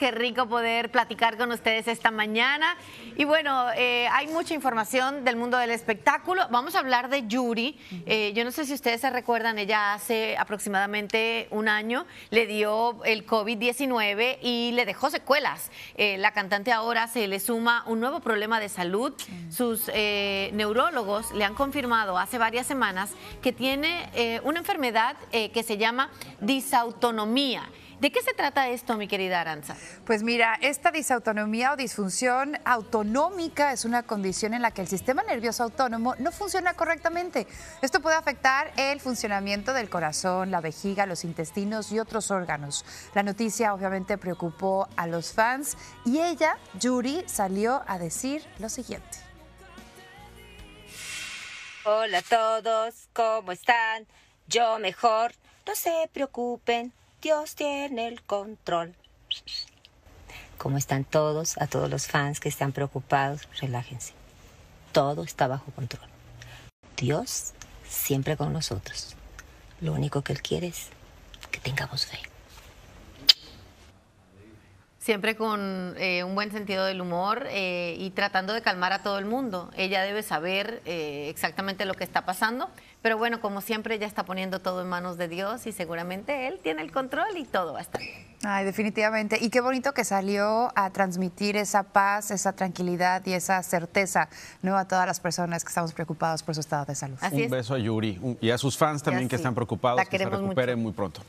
Qué rico poder platicar con ustedes esta mañana. Y bueno, eh, hay mucha información del mundo del espectáculo. Vamos a hablar de Yuri. Eh, yo no sé si ustedes se recuerdan, ella hace aproximadamente un año le dio el COVID-19 y le dejó secuelas. Eh, la cantante ahora se le suma un nuevo problema de salud. Mm. Sus neurólogos le han confirmado hace varias semanas que tiene una enfermedad que se llama disautonomía. ¿De qué se trata esto, mi querida Aranza? Pues mira, esta disautonomía o disfunción autonómica es una condición en la que el sistema nervioso autónomo no funciona correctamente. Esto puede afectar el funcionamiento del corazón, la vejiga, los intestinos y otros órganos. La noticia obviamente preocupó a los fans y ella, Yuri, salió a decir lo siguiente. Hola a todos, ¿cómo están? Yo mejor, no se preocupen, Dios tiene el control. Como están todos? A todos los fans que están preocupados, relájense. Todo está bajo control. Dios siempre con nosotros. Lo único que Él quiere es que tengamos fe siempre con eh, un buen sentido del humor eh, y tratando de calmar a todo el mundo. Ella debe saber eh, exactamente lo que está pasando, pero bueno, como siempre, ella está poniendo todo en manos de Dios y seguramente Él tiene el control y todo va a estar bien. Ay, definitivamente. Y qué bonito que salió a transmitir esa paz, esa tranquilidad y esa certeza nueva a todas las personas que estamos preocupados por su estado de salud. un beso a Yuri y a sus fans también que están preocupados, que se recuperen muy pronto.